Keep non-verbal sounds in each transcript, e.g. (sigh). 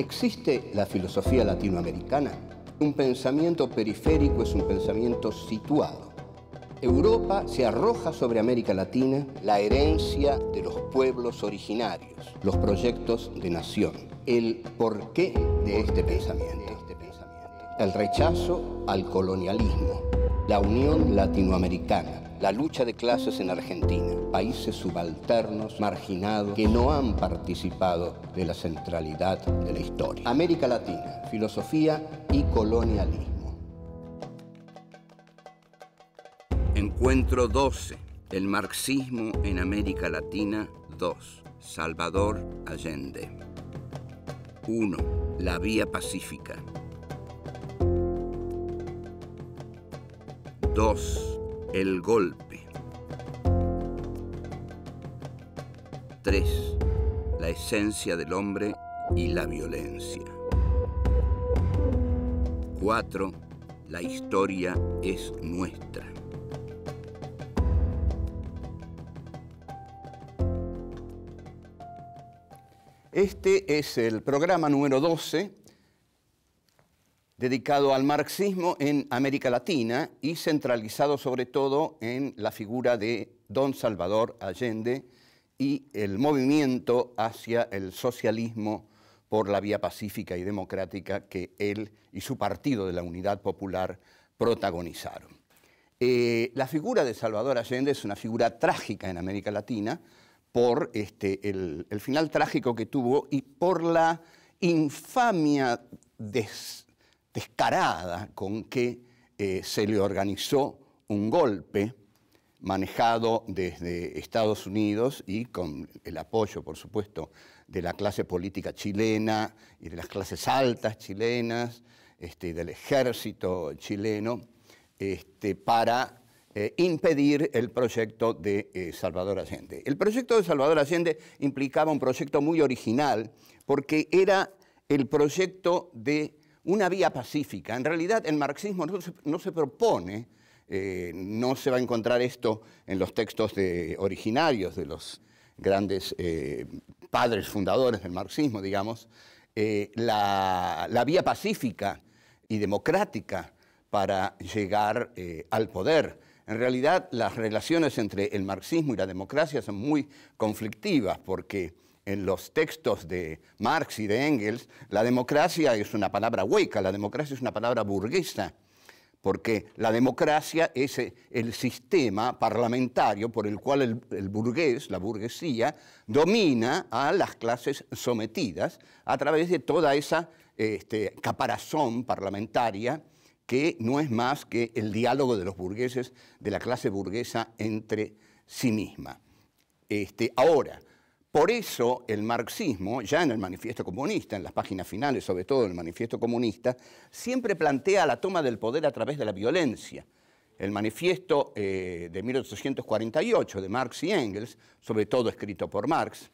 ¿Existe la filosofía latinoamericana? Un pensamiento periférico es un pensamiento situado. Europa se arroja sobre América Latina la herencia de los pueblos originarios, los proyectos de nación, el porqué de este pensamiento, el rechazo al colonialismo, la unión latinoamericana, la lucha de clases en Argentina, países subalternos, marginados, que no han participado de la centralidad de la historia. América Latina, filosofía y colonialismo. Encuentro 12. El marxismo en América Latina 2. Salvador Allende. 1. La vía pacífica. 2. El golpe. 3. La esencia del hombre y la violencia. 4. La historia es nuestra. Este es el programa número 12 dedicado al marxismo en América Latina y centralizado sobre todo en la figura de don Salvador Allende y el movimiento hacia el socialismo por la vía pacífica y democrática que él y su partido de la Unidad Popular protagonizaron. Eh, la figura de Salvador Allende es una figura trágica en América Latina por este, el, el, final trágico que tuvo y por la infamia des, descarada con que eh, se le organizó un golpe manejado desde Estados Unidos y con el apoyo, por supuesto, de la clase política chilena y de las clases altas chilenas, este, del ejército chileno, este, para eh, impedir el proyecto de eh, Salvador Allende. El proyecto de Salvador Allende implicaba un proyecto muy original porque era el proyecto de una vía pacífica. En realidad el marxismo no se, propone, eh, no se va a encontrar esto en los textos originarios de los grandes eh, padres fundadores del marxismo, digamos, eh, la, la, vía pacífica y democrática para llegar al poder. En realidad las relaciones entre el marxismo y la democracia son muy conflictivas porque en los textos de Marx y de Engels, la democracia es una palabra hueca, la democracia es una palabra burguesa, porque la democracia es eh, el sistema parlamentario por el cual el, burgués, la burguesía, domina a las clases sometidas a través de toda esa este, caparazón parlamentaria que no es más que el diálogo de los burgueses, de la clase burguesa entre sí misma. Este, ahora, por eso el marxismo, ya en el manifiesto comunista, en las páginas finales sobre todo en el manifiesto comunista, siempre plantea la toma del poder a través de la violencia. El manifiesto eh, de 1848 de Marx y Engels, sobre todo escrito por Marx,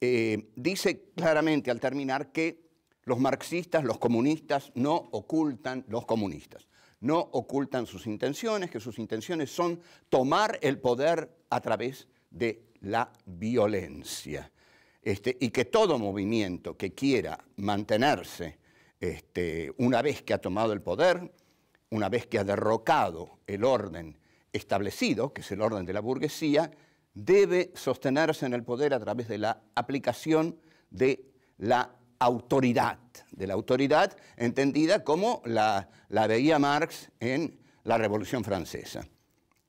eh, dice claramente al terminar que los marxistas, los comunistas, no ocultan los comunistas, no ocultan sus intenciones, que sus intenciones son tomar el poder a través de la violencia. Este, y que todo movimiento que quiera mantenerse este, una vez que ha tomado el poder, una vez que ha derrocado el orden establecido, que es el orden de la burguesía, debe sostenerse en el poder a través de la aplicación de la autoridad, de la autoridad entendida como la, la veía Marx en la Revolución Francesa.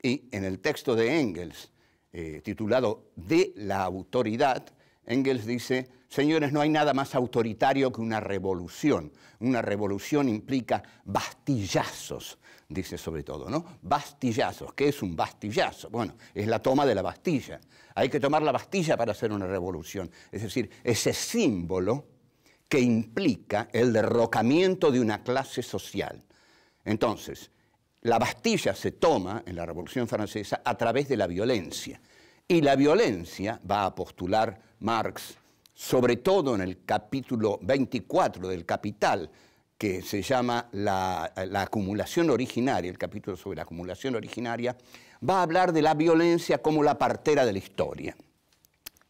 Y en el texto de Engels, eh, titulado De la autoridad, Engels dice, señores, no hay nada más autoritario que una revolución. Una revolución implica bastillazos, dice sobre todo, ¿no? Bastillazos. ¿Qué es un bastillazo? Bueno, es la toma de la Bastilla. Hay que tomar la Bastilla para hacer una revolución. Es decir, ese símbolo que implica el derrocamiento de una clase social. Entonces, la Bastilla se toma en la Revolución Francesa a través de la violencia. Y la violencia, va a postular Marx, sobre todo en el capítulo 24 del Capital, que se llama la, la, acumulación originaria, el capítulo sobre la acumulación originaria, va a hablar de la violencia como la partera de la historia.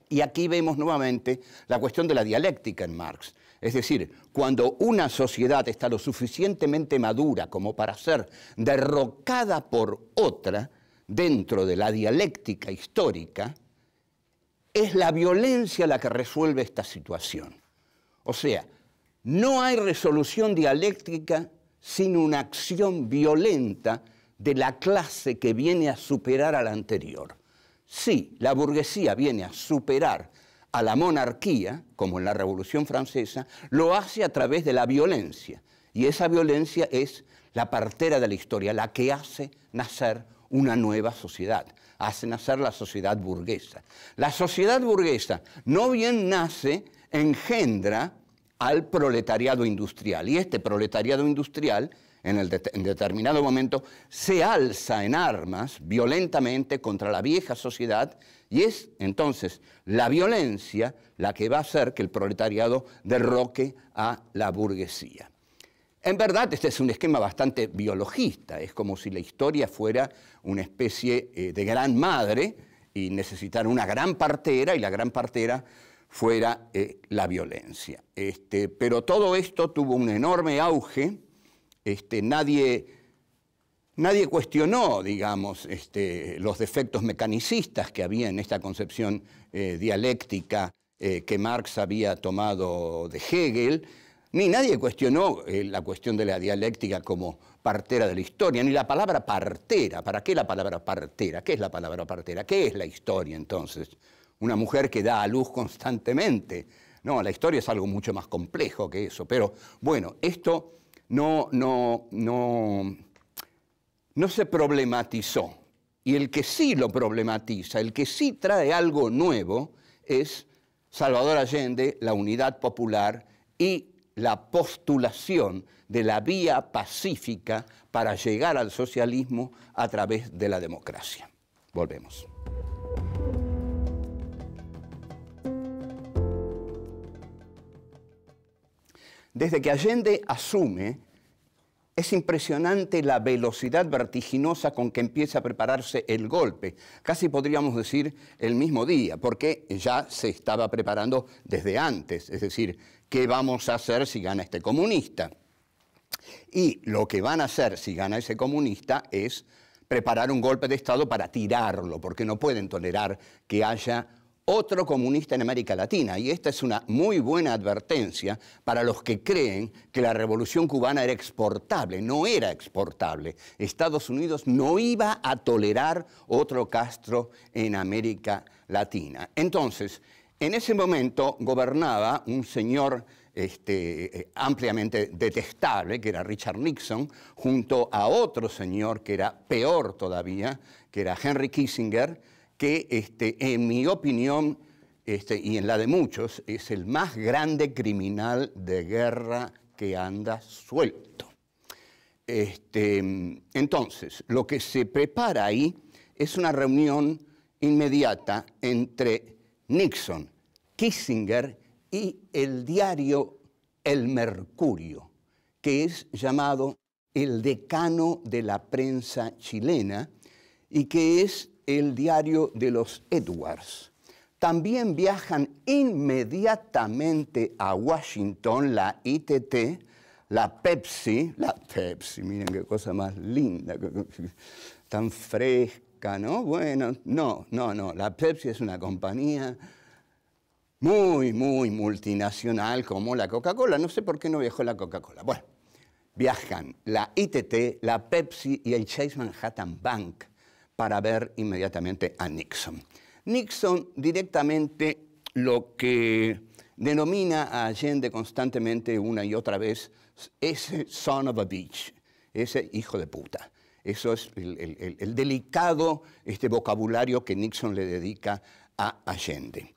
Y aquí vemos nuevamente la cuestión de la dialéctica en Marx. Es decir, cuando una sociedad está lo suficientemente madura como para ser derrocada por otra dentro de la dialéctica histórica, es la violencia la que resuelve esta situación. O sea, no hay resolución dialéctica sin una acción violenta de la clase que viene a superar a la anterior. Sí, la burguesía viene a superar a la monarquía, como en la Revolución Francesa, lo hace a través de la violencia. Y esa violencia es la partera de la historia, la que hace nacer una nueva sociedad, hace nacer la sociedad burguesa. La sociedad burguesa no bien nace, engendra al proletariado industrial. Y este proletariado industrial, en, el determinado momento, se alza en armas violentamente contra la vieja sociedad y es entonces la violencia la que va a hacer que el proletariado derroque a la burguesía. En verdad, este es un esquema bastante biologista, es como si la historia fuera una especie eh, de gran madre y necesitar una gran partera y la gran partera fuera eh, la violencia. Este, pero todo esto tuvo un enorme auge, este, nadie Nadie cuestionó, digamos, este, los defectos mecanicistas que había en esta concepción eh, dialéctica eh, que Marx había tomado de Hegel, ni nadie cuestionó eh, la cuestión de la dialéctica como partera de la historia, ni la palabra partera. ¿Para qué la palabra partera? ¿Qué es la palabra partera? ¿Qué es la historia entonces? Una mujer que da a luz constantemente. No, la historia es algo mucho más complejo que eso. Pero bueno, esto no, no, no no se problematizó. Y el que sí lo problematiza, el que sí trae algo nuevo, es Salvador Allende, la unidad popular y la postulación de la vía pacífica para llegar al socialismo a través de la democracia. Volvemos. Desde que Allende asume, es impresionante la velocidad vertiginosa con que empieza a prepararse el golpe, casi podríamos decir el mismo día, porque ya se estaba preparando desde antes, es decir, ¿qué vamos a hacer si gana este comunista? Y lo que van a hacer si gana ese comunista es preparar un golpe de Estado para tirarlo, porque no pueden tolerar que haya otro comunista en América Latina. Y esta es una muy buena advertencia para los que creen que la revolución cubana era exportable. No era exportable. Estados Unidos no iba a tolerar otro Castro en América Latina. Entonces, en ese momento gobernaba un señor este, ampliamente detestable, que era Richard Nixon, junto a otro señor que era peor todavía, que era Henry Kissinger, que, este, en mi opinión, este, y en la de muchos, es el más grande criminal de guerra que anda suelto. Este, entonces, lo que se prepara ahí es una reunión inmediata entre Nixon, Kissinger y el diario El Mercurio, que es llamado el decano de la prensa chilena y que es el diario de los Edwards. También viajan inmediatamente a Washington la ITT, la Pepsi, la Pepsi, miren qué cosa más linda, tan fresca, ¿no? Bueno, no, no, no, la Pepsi es una compañía muy, muy multinacional como la Coca-Cola. No sé por qué no viajó la Coca-Cola. Bueno, viajan la ITT, la Pepsi y el Chase Manhattan Bank para ver inmediatamente a Nixon. Nixon directamente lo que denomina a Allende constantemente una y otra vez ese son of a bitch, ese hijo de puta. Eso es el, el delicado este vocabulario que Nixon le dedica a Allende.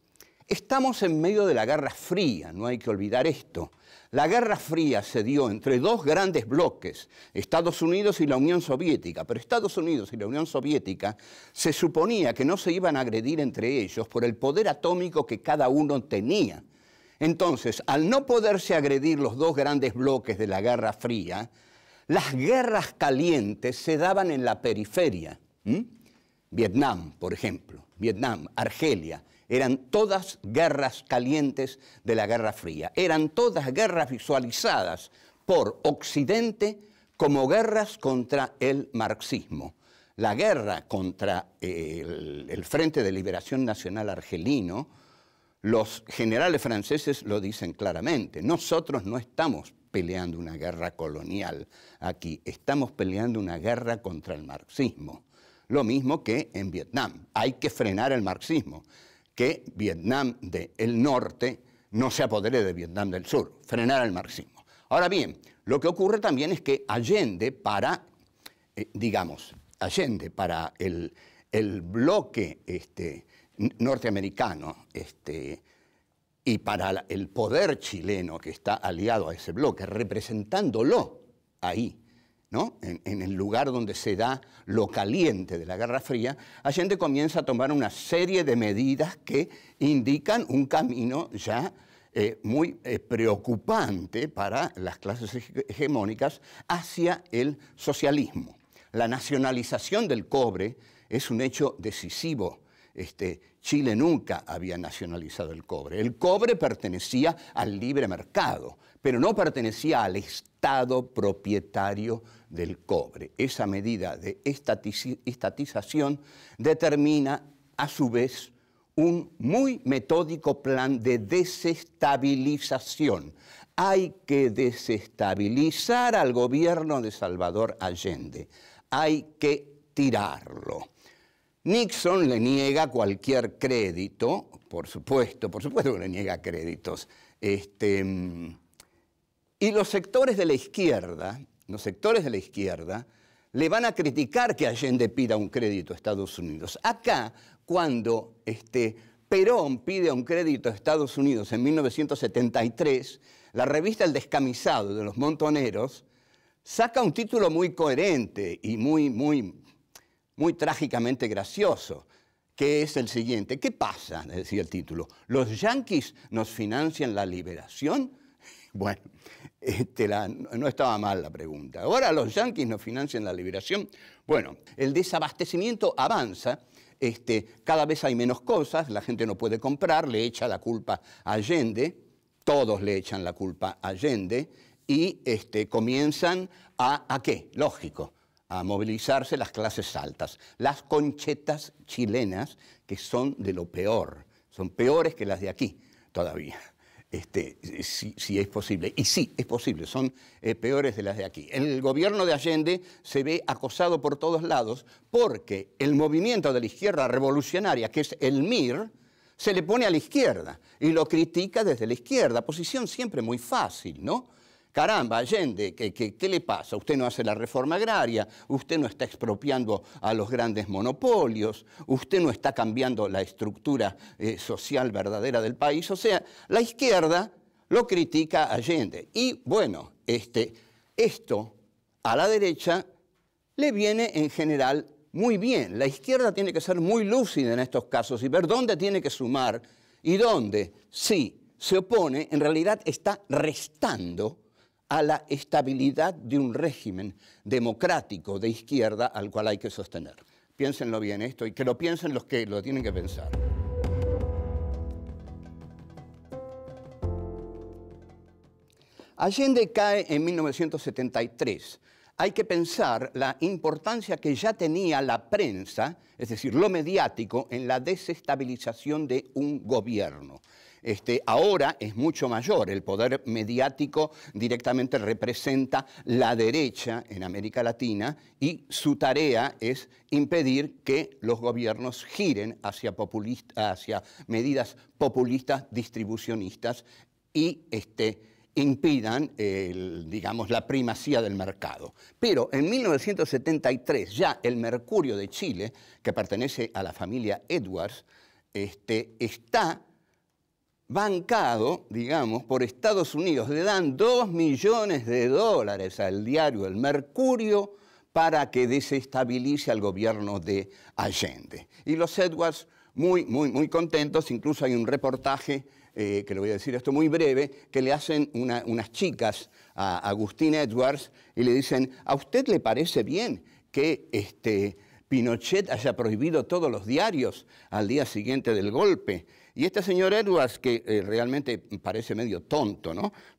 Estamos en medio de la Guerra Fría, no hay que olvidar esto. La Guerra Fría se dio entre dos grandes bloques, Estados Unidos y la Unión Soviética, pero Estados Unidos y la Unión Soviética se suponía que no se iban a agredir entre ellos por el poder atómico que cada uno tenía. Entonces, al no poderse agredir los dos grandes bloques de la Guerra Fría, las guerras calientes se daban en la periferia. Vietnam, por ejemplo, Vietnam, Argelia, eran todas guerras calientes de la Guerra Fría. Eran todas guerras visualizadas por Occidente como guerras contra el marxismo. La guerra contra eh, el, Frente de Liberación Nacional Argelino, los generales franceses lo dicen claramente, nosotros no estamos peleando una guerra colonial aquí, estamos peleando una guerra contra el marxismo. Lo mismo que en Vietnam, hay que frenar el marxismo que Vietnam del norte no se apodere de Vietnam del sur, frenar el marxismo. Ahora bien, lo que ocurre también es que Allende para, eh, digamos, Allende para el, el bloque este, norteamericano este, y para el poder chileno que está aliado a ese bloque, representándolo ahí, en, el lugar donde se da lo caliente de la Guerra Fría, gente comienza a tomar una serie de medidas que indican un camino ya eh, muy eh, preocupante para las clases hegemónicas hacia el socialismo. La nacionalización del cobre es un hecho decisivo. Este, Chile nunca había nacionalizado el cobre. El cobre pertenecía al libre mercado, pero no pertenecía al Estado propietario del cobre. Esa medida de estatización determina, a su vez, un muy metódico plan de desestabilización. Hay que desestabilizar al gobierno de Salvador Allende, hay que tirarlo. Nixon le niega cualquier crédito, por supuesto, por supuesto que le niega créditos. Este, mm, y los sectores de la izquierda, los sectores de la izquierda, le van a criticar que Allende pida un crédito a Estados Unidos. Acá, cuando este, Perón pide un crédito a Estados Unidos en 1973, la revista El Descamisado de los Montoneros saca un título muy coherente y muy, muy, muy trágicamente gracioso, que es el siguiente. ¿Qué pasa? Decía el título. ¿Los yanquis nos financian la liberación? (laughs) Bueno, este, no estaba mal la pregunta. Ahora los yanquis no financian la liberación. Bueno, el desabastecimiento avanza. Este, cada vez hay menos cosas, la gente no puede comprar, le echa la culpa a Allende, todos le echan la culpa a Allende, y este, comienzan a, ¿a qué? Lógico, a movilizarse las clases altas, las conchetas chilenas, que son de lo peor, son peores que las de aquí todavía este, eh, si, es posible. Y sí, es posible, son eh, peores de las de aquí. El gobierno de Allende se ve acosado por todos lados porque el movimiento de la izquierda revolucionaria, que es el MIR, se le pone a la izquierda y lo critica desde la izquierda, posición siempre muy fácil, ¿no? Caramba, Allende, ¿qué, le pasa? Usted no hace la reforma agraria, usted no está expropiando a los grandes monopolios, usted no está cambiando la estructura eh, social verdadera del país. O sea, la izquierda lo critica a Allende. Y bueno, este, esto a la derecha le viene en general muy bien. La izquierda tiene que ser muy lúcida en estos casos y ver dónde tiene que sumar y dónde, Si se opone, en realidad está restando a la estabilidad de un régimen democrático de izquierda al cual hay que sostener. Piénsenlo bien esto y que lo piensen los que lo tienen que pensar. Allende cae en 1973. Hay que pensar la importancia que ya tenía la prensa, es decir, lo mediático, en la desestabilización de un gobierno. Este, ahora es mucho mayor, el poder mediático directamente representa la derecha en América Latina y su tarea es impedir que los gobiernos giren hacia, medidas populistas, distribucionistas y este, impidan, digamos, la primacía del mercado. Pero en 1973 ya el mercurio de Chile, que pertenece a la familia Edwards, este, está bancado, digamos, por Estados Unidos. Le dan 2 millones de dólares al diario El Mercurio para que desestabilice al gobierno de Allende. Y los Edwards muy, muy, muy contentos, incluso hay un reportaje, eh, que le voy a decir esto muy breve, que le hacen unas chicas a Agustín Edwards y le dicen, ¿a usted le parece bien que este, Pinochet haya prohibido todos los diarios al día siguiente del golpe? Y este señor Edwards, que eh, realmente parece medio tonto,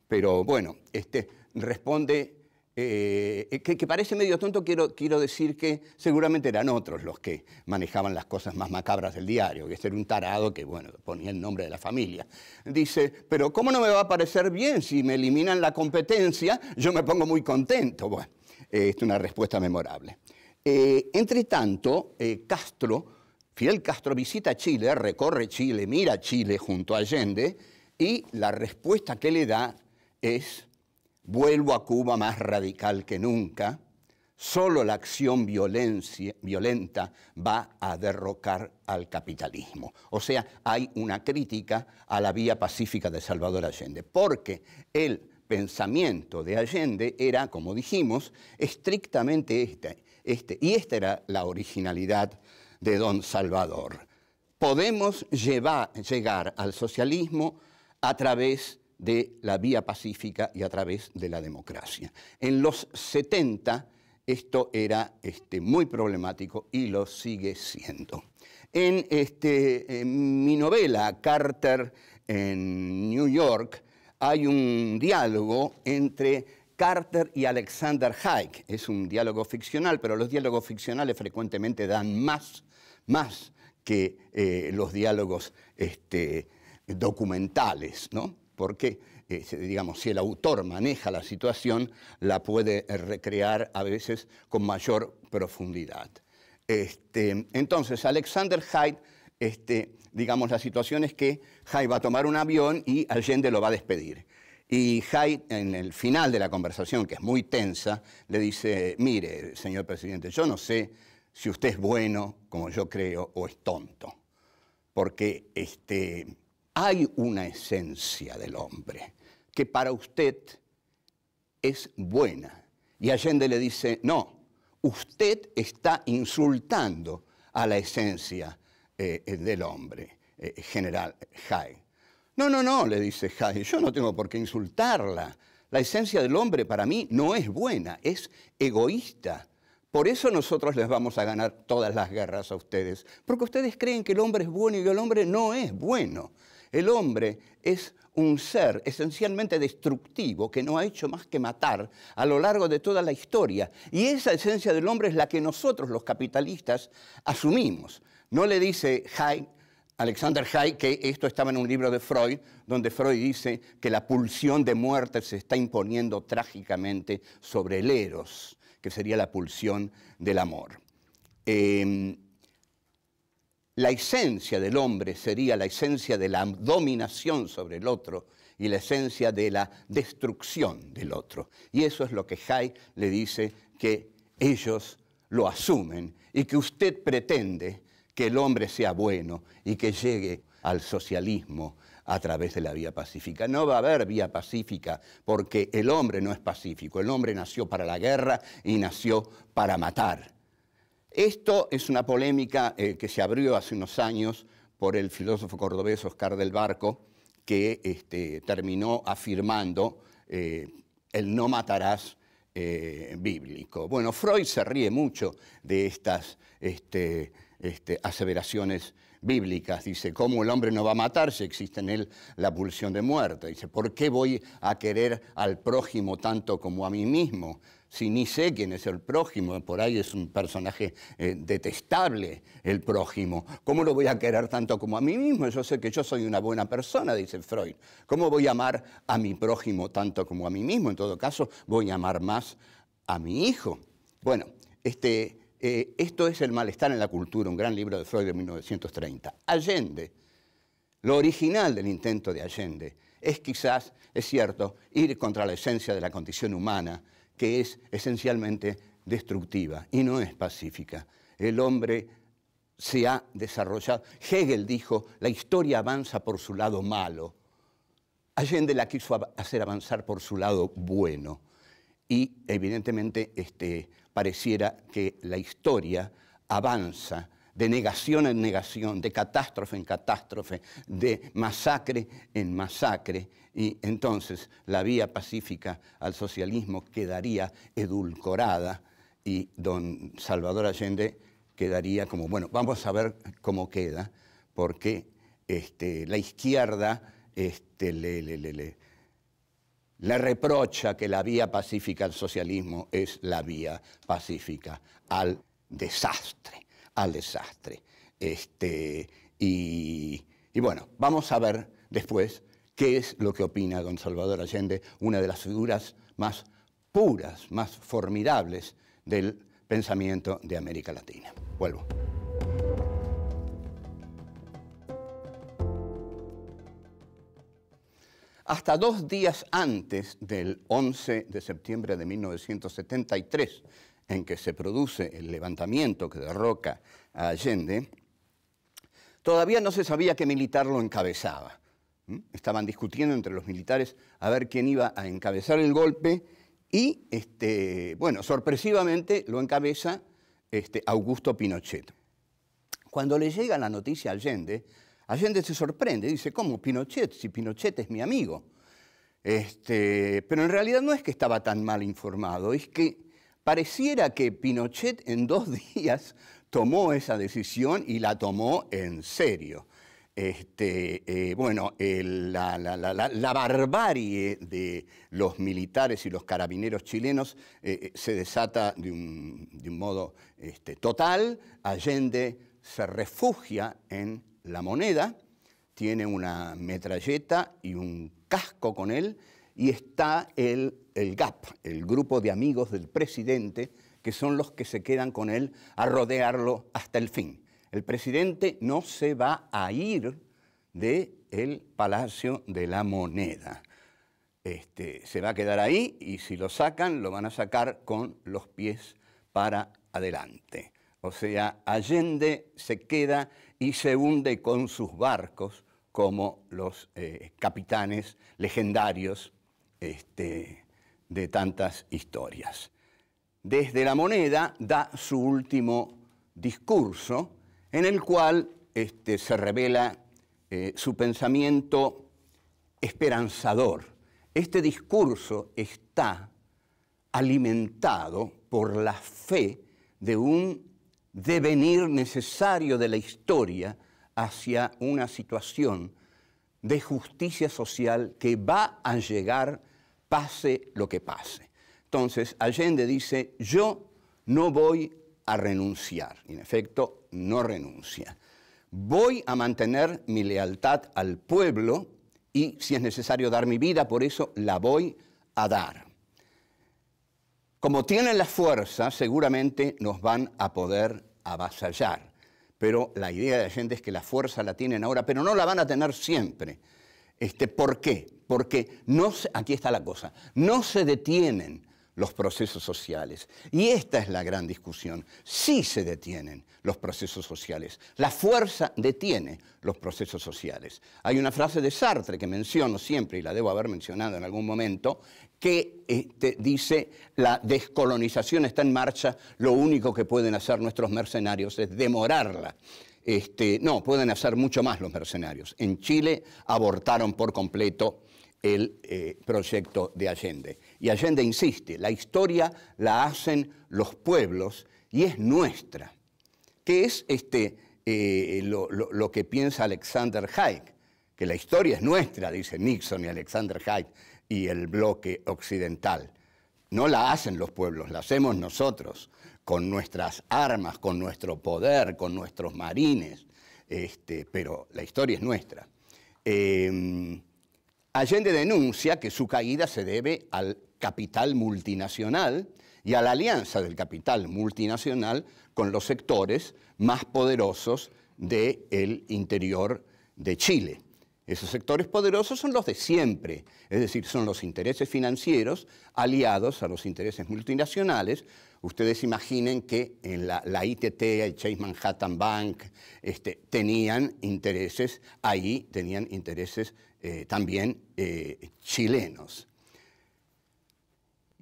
Pero bueno, este, responde, eh, que, parece medio tonto, quiero, quiero decir que seguramente eran otros los que manejaban las cosas más macabras del diario, que este era un tarado que, bueno, ponía el nombre de la familia. Dice, pero ¿cómo no me va a parecer bien si me eliminan la competencia? Yo me pongo muy contento. Bueno, eh, es una respuesta memorable. entre tanto, Castro Fidel Castro visita Chile, recorre Chile, mira Chile junto a Allende y la respuesta que le da es, vuelvo a Cuba más radical que nunca, solo la acción violenta va a derrocar al capitalismo. O sea, hay una crítica a la vía pacífica de Salvador Allende, porque el pensamiento de Allende era, como dijimos, estrictamente este. este y esta era la originalidad de don Salvador. Podemos llegar al socialismo a través de la vía pacífica y a través de la democracia. En los 70 esto era este, muy problemático y lo sigue siendo. En, este, en mi novela Carter en New York hay un diálogo entre Carter y Alexander Haig. Es un diálogo ficcional, pero los diálogos ficcionales frecuentemente dan más más que eh, los diálogos este, documentales, ¿no? Porque, este, digamos, si el autor maneja la situación, la puede eh, recrear a veces con mayor profundidad. Este, entonces, Alexander Hyde, digamos, la situación es que Hyde va a tomar un avión y Allende lo va a despedir. Y Hyde, en el final de la conversación, que es muy tensa, le dice, mire, señor presidente, yo no sé si usted es bueno, como yo creo, o es tonto. Porque este, hay una esencia del hombre que para usted es buena. Y Allende le dice, no, usted está insultando a la esencia eh, eh, del hombre, eh, general Hay. No, no, no, le dice Hay, yo no tengo por qué insultarla. La esencia del hombre para mí no es buena, es egoísta, por eso nosotros les vamos a ganar todas las guerras a ustedes, porque ustedes creen que el hombre es bueno y que el hombre no es bueno. El hombre es un ser esencialmente destructivo que no ha hecho más que matar a lo largo de toda la historia. Y esa esencia del hombre es la que nosotros los capitalistas asumimos. No le dice Alexander Hay que esto estaba en un libro de Freud, donde Freud dice que la pulsión de muerte se está imponiendo trágicamente sobre el eros que sería la pulsión del amor. Em, la esencia del hombre sería la esencia de la dominación sobre el otro y la esencia de la destrucción del otro. Y eso es lo que Hay le dice que ellos lo asumen y que usted pretende que el hombre sea bueno y que llegue al socialismo a través de la vía pacífica. No va a haber vía pacífica porque el hombre no es pacífico. El hombre nació para la guerra y nació para matar. Esto es una polémica eh, que se abrió hace unos años por el filósofo cordobés Oscar del Barco, que este, terminó afirmando eh, el no matarás eh, bíblico. Bueno, Freud se ríe mucho de estas aseveraciones este, este, aseveraciones bíblicas. Dice, ¿cómo el hombre no va a matar si existe en él la pulsión de muerte? Dice, ¿por qué voy a querer al prójimo tanto como a mí mismo? Si ni sé quién es el prójimo, por ahí es un personaje eh, detestable el prójimo. ¿Cómo lo voy a querer tanto como a mí mismo? Yo sé que yo soy una buena persona, dice Freud. ¿Cómo voy a amar a mi prójimo tanto como a mí mismo? En todo caso, voy a amar más a mi hijo. Bueno, este, eh, esto es El malestar en la cultura, un gran libro de Freud de 1930. Allende, lo original del intento de Allende, es quizás, es cierto, ir contra la esencia de la condición humana, que es esencialmente destructiva y no es pacífica. El hombre se ha desarrollado. Hegel dijo, la historia avanza por su lado malo. Allende la quiso hacer avanzar por su lado bueno y evidentemente este, pareciera que la historia avanza de negación en negación, de catástrofe en catástrofe, de masacre en masacre, y entonces la vía pacífica al socialismo quedaría edulcorada y don Salvador Allende quedaría como, bueno, vamos a ver cómo queda, porque este, la izquierda este, le, le reprocha que la vía pacífica al socialismo es la vía pacífica al desastre, al desastre. Este, y, y bueno, vamos a ver después qué es lo que opina don Salvador Allende, una de las figuras más puras, más formidables del pensamiento de América Latina. Vuelvo. hasta dos días antes del 11 de septiembre de 1973, en que se produce el levantamiento que derroca a Allende, todavía no se sabía qué militar lo encabezaba. ¿Mm? Estaban discutiendo entre los militares a ver quién iba a encabezar el golpe y, este, bueno, sorpresivamente lo encabeza este, Augusto Pinochet. Cuando le llega la noticia a Allende, Allende se sorprende, dice, ¿cómo Pinochet? Si Pinochet es mi amigo. Este, pero en realidad no es que estaba tan mal informado, es que pareciera que Pinochet en dos (laughs) días tomó esa decisión y la tomó en serio. Este, eh, bueno, la, barbarie de los militares y los carabineros chilenos eh, eh, se desata de un, de un modo este, total. Allende se refugia en la moneda, tiene una metralleta y un casco con él, y está el, el GAP, el grupo de amigos del presidente, que son los que se quedan con él a rodearlo hasta el fin. El presidente no se va a ir del el Palacio de la Moneda. Este, se va a quedar ahí y si lo sacan, lo van a sacar con los pies para adelante. O sea, Allende se queda y se hunde con sus barcos como los eh, capitanes legendarios este, de tantas historias. Desde la moneda da su último discurso en el cual este, se revela eh, su pensamiento esperanzador. Este discurso está alimentado por la fe de un devenir necesario de la historia hacia una situación de justicia social que va a llegar pase lo que pase. Entonces, Allende dice, yo no voy a renunciar. En efecto, no renuncia. Voy a mantener mi lealtad al pueblo y, si es necesario dar mi vida, por eso la voy a dar. Como tienen la fuerza, seguramente nos van a poder avasallar. Pero la idea de gente es que la fuerza la tienen ahora, pero no la van a tener siempre. Este, ¿Por qué? Porque no aquí está la cosa, no se detienen los procesos sociales. Y esta es la gran discusión. Sí se detienen los procesos sociales. La fuerza detiene los procesos sociales. Hay una frase de Sartre que menciono siempre y la debo haber mencionado en algún momento, que este, dice la descolonización está en marcha, lo único que pueden hacer nuestros mercenarios es demorarla. Este, no, pueden hacer mucho más los mercenarios. En Chile abortaron por completo el eh, proyecto de Allende. Y Allende insiste, la historia la hacen los pueblos y es nuestra, ¿Qué es este, eh, lo, que piensa Alexander Haig, que la historia es nuestra, dice Nixon y Alexander Haig y el bloque occidental. No la hacen los pueblos, la hacemos nosotros, con nuestras armas, con nuestro poder, con nuestros marines, este, pero la historia es nuestra. Em, Allende denuncia que su caída se debe al capital multinacional y a la alianza del capital multinacional con los sectores más poderosos del interior de Chile. Esos sectores poderosos son los de siempre, es decir, son los intereses financieros aliados a los intereses multinacionales. Ustedes imaginen que en la, ITT, el Chase Manhattan Bank, este, tenían intereses, ahí tenían intereses eh, también eh, chilenos.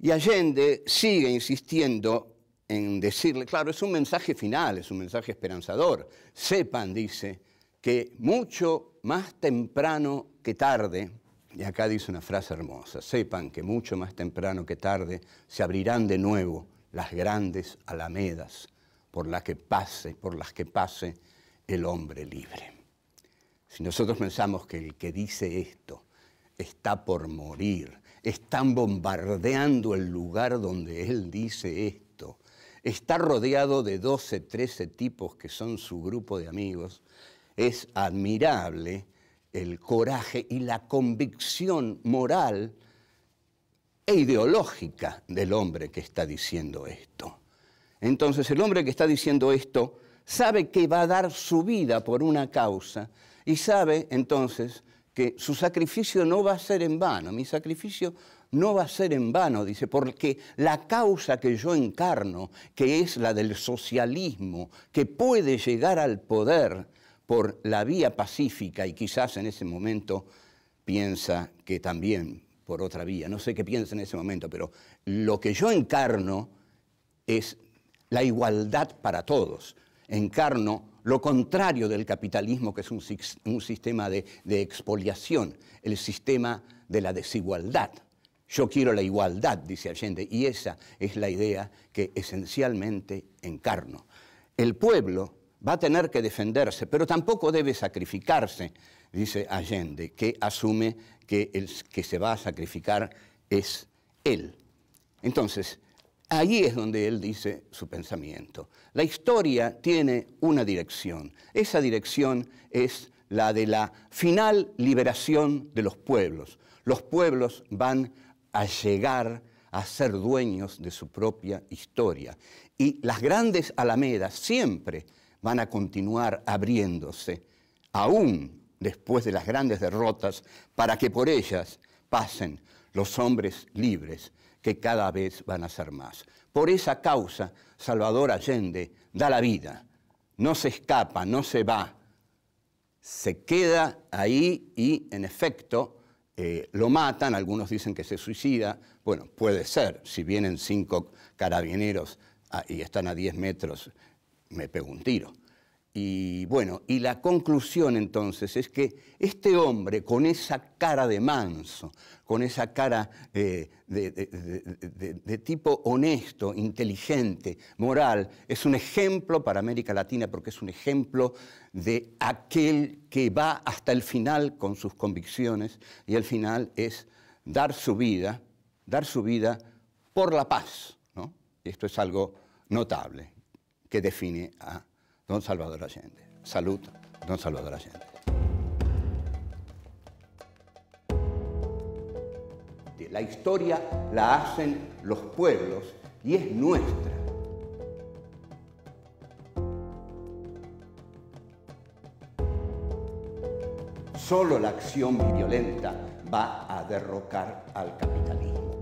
Y Allende sigue insistiendo en decirle, claro, es un mensaje final, es un mensaje esperanzador. Sepan, dice, que mucho más temprano que tarde, y acá dice una frase hermosa, sepan que mucho más temprano que tarde se abrirán de nuevo las grandes alamedas por las que pase, por las que pase el hombre libre. Si nosotros pensamos que el que dice esto está por morir, están bombardeando el lugar donde él dice esto. Está rodeado de 12, 13 tipos que son su grupo de amigos. Es admirable el coraje y la convicción moral e ideológica del hombre que está diciendo esto. Entonces el hombre que está diciendo esto sabe que va a dar su vida por una causa y sabe entonces que su sacrificio no va a ser en vano, mi sacrificio no va a ser en vano, dice, porque la causa que yo encarno, que es la del socialismo, que puede llegar al poder por la vía pacífica y quizás en ese momento piensa que también por otra vía, no sé qué piensa en ese momento, pero lo que yo encarno es la igualdad para todos, encarno lo contrario del capitalismo, que es un, sistema de, de, expoliación, el sistema de la desigualdad. Yo quiero la igualdad, dice Allende, y esa es la idea que esencialmente encarno. El pueblo va a tener que defenderse, pero tampoco debe sacrificarse, dice Allende, que asume que el que se va a sacrificar es él. Entonces, Ahí es donde él dice su pensamiento. La historia tiene una dirección. Esa dirección es la de la final liberación de los pueblos. Los pueblos van a llegar a ser dueños de su propia historia. Y las grandes alamedas siempre van a continuar abriéndose, aún después de las grandes derrotas, para que por ellas pasen los hombres libres que cada vez van a ser más. Por esa causa, Salvador Allende da la vida, no se escapa, no se va, se queda ahí y, en efecto, eh, lo matan, algunos dicen que se suicida, bueno, puede ser, si vienen cinco carabineros ah, y están a 10 metros, me pego un tiro. Y bueno, y la conclusión entonces es que este hombre con esa cara de manso, con esa cara eh, de, tipo honesto, inteligente, moral, es un ejemplo para América Latina porque es un ejemplo de aquel que va hasta el final con sus convicciones y al final es dar su vida, dar su vida por la paz. ¿no? Esto es algo notable que define a don Salvador Allende. Salud, don Salvador Allende. La historia la hacen los pueblos y es nuestra. Solo la acción violenta va a derrocar al capitalismo.